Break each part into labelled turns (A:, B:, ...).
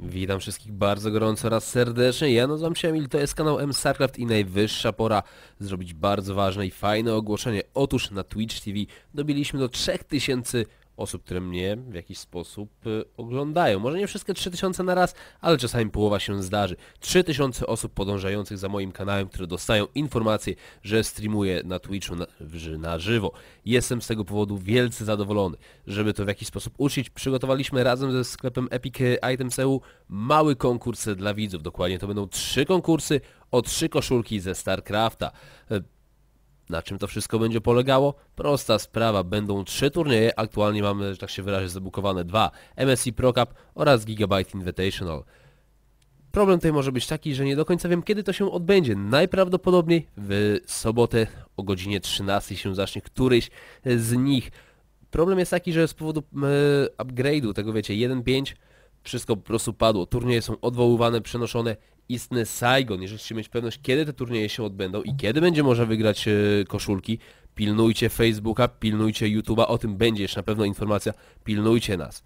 A: Witam wszystkich bardzo gorąco oraz serdecznie, ja nazywam się Emil, to jest kanał MStarCraft i najwyższa pora zrobić bardzo ważne i fajne ogłoszenie. Otóż na Twitch TV dobiliśmy do 3000 osób, które mnie w jakiś sposób y, oglądają. Może nie wszystkie 3000 na raz, ale czasami połowa się zdarzy. 3000 osób podążających za moim kanałem, które dostają informację, że streamuję na Twitchu na, na żywo. Jestem z tego powodu wielce zadowolony. Żeby to w jakiś sposób uczyć, przygotowaliśmy razem ze sklepem Epic Items EU mały konkurs dla widzów. Dokładnie to będą trzy konkursy o trzy koszulki ze StarCrafta. Na czym to wszystko będzie polegało? Prosta sprawa, będą trzy turnieje, aktualnie mamy, że tak się wyrażę, zabukowane dwa, MSI Pro Cup oraz Gigabyte Invitational. Problem tutaj może być taki, że nie do końca wiem kiedy to się odbędzie. Najprawdopodobniej w sobotę o godzinie 13 się zacznie któryś z nich. Problem jest taki, że z powodu upgrade'u, tego wiecie, 1.5 wszystko po prostu padło. Turnieje są odwoływane, przenoszone istny Saigon, jeżeli chcecie mieć pewność, kiedy te turnieje się odbędą i kiedy będzie można wygrać e, koszulki, pilnujcie Facebooka, pilnujcie YouTube'a, o tym będzie jeszcze na pewno informacja, pilnujcie nas.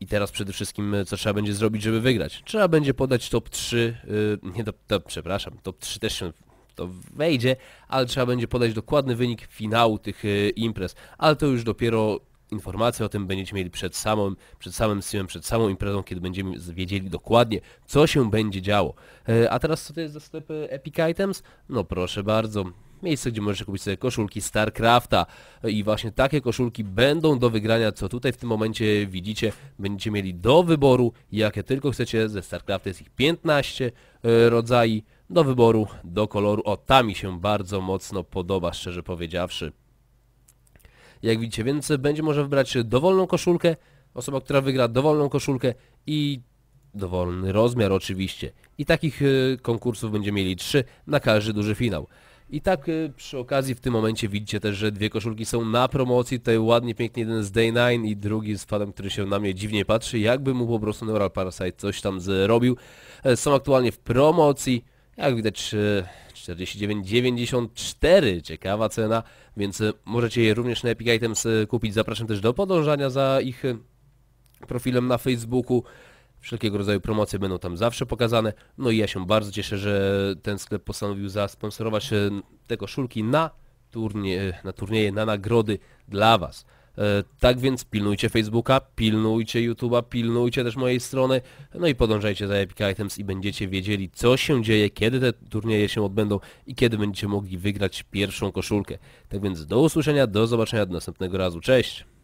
A: I teraz przede wszystkim e, co trzeba będzie zrobić, żeby wygrać? Trzeba będzie podać top 3, e, nie top, top przepraszam, top 3 też się to wejdzie, ale trzeba będzie podać dokładny wynik finału tych imprez, ale to już dopiero informacje o tym będziecie mieli przed samym przed samym streamem, przed samą imprezą, kiedy będziemy wiedzieli dokładnie, co się będzie działo. E, a teraz co to jest za sklep Epic Items? No proszę bardzo, miejsce, gdzie możesz kupić sobie koszulki StarCrafta e, i właśnie takie koszulki będą do wygrania, co tutaj w tym momencie widzicie, będziecie mieli do wyboru, jakie tylko chcecie, ze StarCrafta jest ich 15 e, rodzajów do wyboru, do koloru, o ta mi się bardzo mocno podoba, szczerze powiedziawszy jak widzicie, więc będzie może wybrać dowolną koszulkę, osoba, która wygra dowolną koszulkę i dowolny rozmiar oczywiście. I takich e, konkursów będzie mieli trzy na każdy duży finał. I tak e, przy okazji w tym momencie widzicie też, że dwie koszulki są na promocji, tutaj ładnie, pięknie jeden z Day9 i drugi z Fadem, który się na mnie dziwnie patrzy, jakby mu po prostu Neural Parasite coś tam zrobił. E, są aktualnie w promocji, jak widać 49,94, ciekawa cena, więc e, możecie je również na Epic Items e, kupić. Zapraszam też do podążania za ich e, profilem na Facebooku. Wszelkiego rodzaju promocje będą tam zawsze pokazane. No i ja się bardzo cieszę, że ten sklep postanowił zasponsorować te koszulki na, turnie, na turnieje, na nagrody dla Was. E, tak więc pilnujcie Facebooka, pilnujcie YouTube'a, pilnujcie też mojej strony, no i podążajcie za Epic Items i będziecie wiedzieli, co się dzieje, kiedy te turnieje się odbędą i kiedy będziecie mogli wygrać pierwszą koszulkę. Tak więc do usłyszenia, do zobaczenia do następnego razu. Cześć!